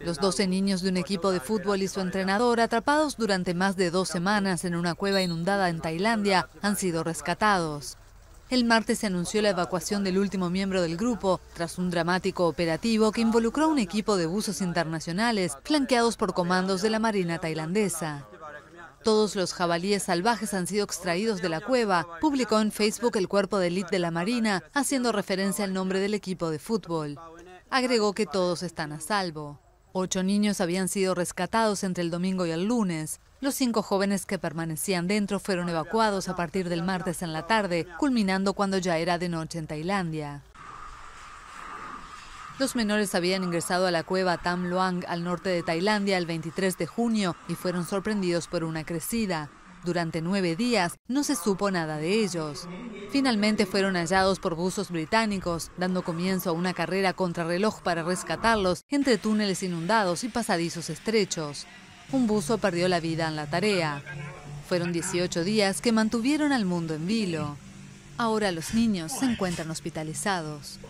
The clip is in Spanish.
Los 12 niños de un equipo de fútbol y su entrenador, atrapados durante más de dos semanas en una cueva inundada en Tailandia, han sido rescatados. El martes se anunció la evacuación del último miembro del grupo, tras un dramático operativo que involucró a un equipo de buzos internacionales, flanqueados por comandos de la Marina tailandesa. Todos los jabalíes salvajes han sido extraídos de la cueva. Publicó en Facebook el cuerpo de elite de la Marina, haciendo referencia al nombre del equipo de fútbol. Agregó que todos están a salvo. Ocho niños habían sido rescatados entre el domingo y el lunes. Los cinco jóvenes que permanecían dentro fueron evacuados a partir del martes en la tarde, culminando cuando ya era de noche en Tailandia. Los menores habían ingresado a la cueva Tam Luang al norte de Tailandia el 23 de junio y fueron sorprendidos por una crecida. Durante nueve días no se supo nada de ellos. Finalmente fueron hallados por buzos británicos, dando comienzo a una carrera contrarreloj para rescatarlos entre túneles inundados y pasadizos estrechos. Un buzo perdió la vida en la tarea. Fueron 18 días que mantuvieron al mundo en vilo. Ahora los niños se encuentran hospitalizados.